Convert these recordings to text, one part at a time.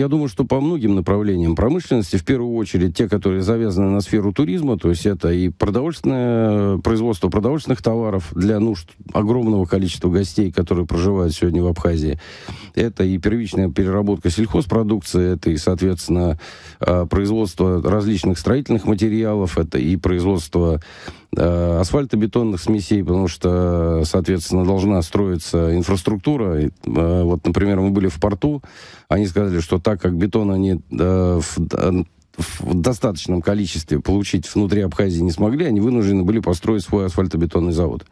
я думаю, что по многим направлениям промышленности, в первую очередь те, которые завязаны на сферу туризма, то есть это и продовольственное э, производство продовольственных товаров для нужд огромного количества гостей, которые проживают сегодня в Абхазии, это и первичная переработка сельхозпродукции, это и, соответственно, э, производство различных строительных материалов, это и производство Э, асфальтобетонных смесей, потому что, соответственно, должна строиться инфраструктура. И, э, вот, например, мы были в порту, они сказали, что так как бетона они э, в, в достаточном количестве получить внутри Абхазии не смогли, они вынуждены были построить свой асфальтобетонный завод.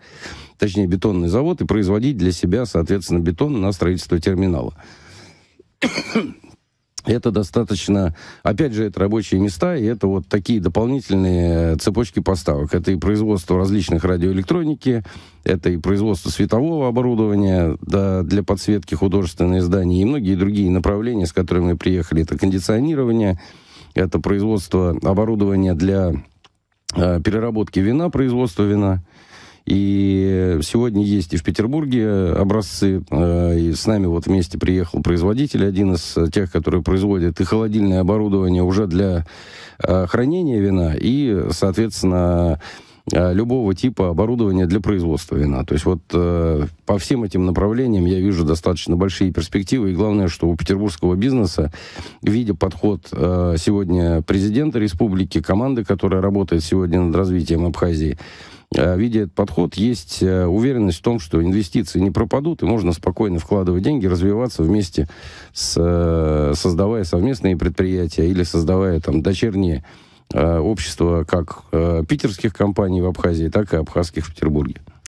Точнее, бетонный завод и производить для себя, соответственно, бетон на строительство терминала это достаточно, опять же, это рабочие места, и это вот такие дополнительные э, цепочки поставок. Это и производство различных радиоэлектроники, это и производство светового оборудования да, для подсветки художественных зданий и многие другие направления, с которыми мы приехали. Это кондиционирование, это производство оборудования для э, переработки вина, производства вина. И сегодня есть и в Петербурге образцы. Э, и с нами вот вместе приехал производитель, один из тех, которые производит и холодильное оборудование уже для э, хранения вина, и, соответственно, э, любого типа оборудования для производства вина. То есть вот э, по всем этим направлениям я вижу достаточно большие перспективы. И главное, что у петербургского бизнеса, видя подход э, сегодня президента республики, команды, которая работает сегодня над развитием Абхазии, Э, видя этот подход, есть э, уверенность в том, что инвестиции не пропадут, и можно спокойно вкладывать деньги, развиваться вместе, с, э, создавая совместные предприятия или создавая там дочерние общества как питерских компаний в Абхазии, так и абхазских в Петербурге.